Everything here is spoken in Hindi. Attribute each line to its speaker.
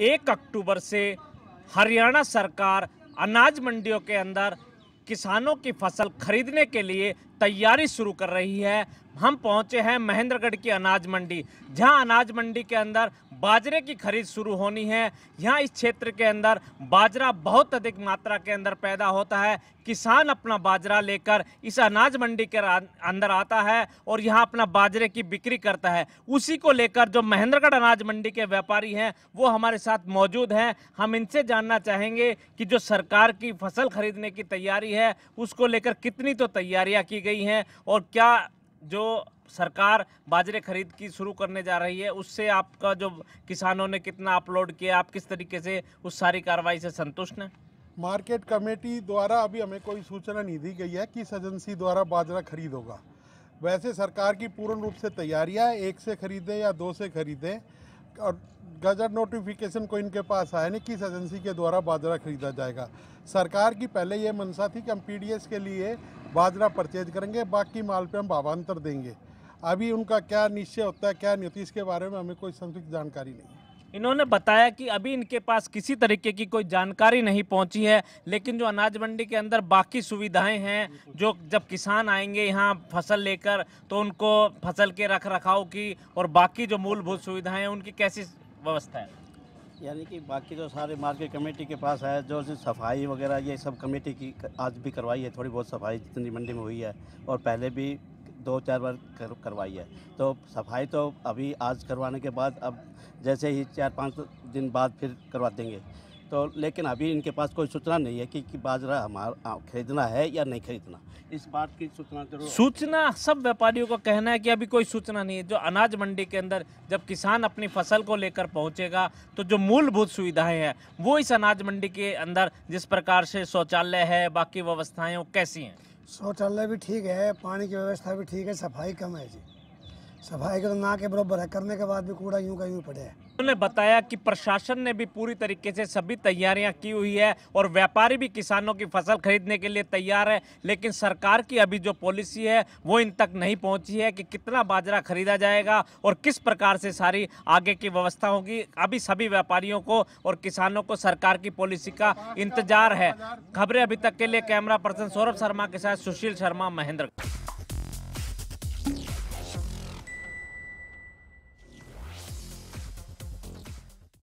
Speaker 1: एक अक्टूबर से हरियाणा सरकार अनाज मंडियों के अंदर किसानों की फसल खरीदने के लिए तैयारी शुरू कर रही है हम पहुंचे हैं महेंद्रगढ़ की अनाज मंडी जहां अनाज मंडी के अंदर बाजरे की खरीद शुरू होनी है यहाँ इस क्षेत्र के अंदर बाजरा बहुत अधिक मात्रा के अंदर पैदा होता है किसान अपना बाजरा लेकर इस अनाज मंडी के अंदर आता है और यहाँ अपना बाजरे की बिक्री करता है उसी को लेकर जो महेंद्रगढ़ अनाज मंडी के व्यापारी हैं वो हमारे साथ मौजूद हैं हम इनसे जानना चाहेंगे कि जो सरकार की फसल खरीदने की तैयारी है उसको लेकर कितनी तो तैयारियाँ की गई हैं और क्या जो सरकार बाजरे खरीद की शुरू करने जा रही है उससे आपका जो किसानों ने कितना अपलोड किया आप किस तरीके से उस सारी कार्रवाई से संतुष्ट हैं
Speaker 2: मार्केट कमेटी द्वारा अभी हमें कोई सूचना नहीं दी गई है किस एजेंसी द्वारा बाजरा खरीद होगा वैसे सरकार की पूर्ण रूप से तैयारियाँ एक से खरीदें या दो से खरीदें और गजट नोटिफिकेशन को इनके पास आया नहीं किस एजेंसी के द्वारा बाजरा खरीदा जाएगा सरकार की पहले ये मंशा थी कि हम पीडीएस के लिए बाजरा परचेज करेंगे बाकी माल पे हम भावांतर देंगे अभी उनका क्या निश्चय होता है क्या नीति इसके बारे में हमें कोई संक्षिप्त जानकारी नहीं
Speaker 1: इन्होंने बताया कि अभी इनके पास किसी तरीके की कोई जानकारी नहीं पहुंची है लेकिन जो अनाज मंडी के अंदर बाकी सुविधाएं हैं जो जब किसान आएंगे यहाँ फसल लेकर तो उनको फसल के रख रखाव की और बाकी जो मूलभूत सुविधाएं हैं उनकी कैसी व्यवस्था है
Speaker 3: यानी कि बाकी जो सारे मार्केट कमेटी के पास है जो सफाई वगैरह ये सब कमेटी की आज भी करवाई है थोड़ी बहुत सफाई जितनी मंडी में हुई है और पहले भी दो चार बार कर, करवाई है तो सफाई तो अभी आज करवाने के बाद अब जैसे ही चार पाँच दिन बाद फिर करवा देंगे तो लेकिन अभी इनके पास कोई सूचना नहीं है कि, कि बाजरा हमारा खरीदना है या नहीं खरीदना
Speaker 1: इस बात की सूचना जरूर सूचना सब व्यापारियों का कहना है कि अभी कोई सूचना नहीं है जो अनाज मंडी के अंदर जब किसान अपनी फसल को लेकर पहुंचेगा तो जो मूलभूत सुविधाएं हैं वो इस अनाज मंडी के अंदर जिस प्रकार से शौचालय है बाकी व्यवस्थाएँ कैसी हैं शौचालय भी ठीक है पानी की व्यवस्था भी ठीक है सफाई कम है जी सफाई का ना के बराबर है करने के बाद भी कूड़ा यूं का यूं पड़े है उन्होंने बताया कि प्रशासन ने भी पूरी तरीके से सभी तैयारियां की हुई है और व्यापारी भी किसानों की फसल खरीदने के लिए तैयार है लेकिन सरकार की अभी जो पॉलिसी है वो इन तक नहीं पहुंची है कि कितना बाजरा खरीदा जाएगा और किस प्रकार से सारी आगे की व्यवस्था होगी अभी सभी व्यापारियों को और किसानों को सरकार की पॉलिसी का इंतजार है खबरें अभी तक के लिए कैमरा पर्सन सौरभ शर्मा के साथ सुशील शर्मा महेंद्र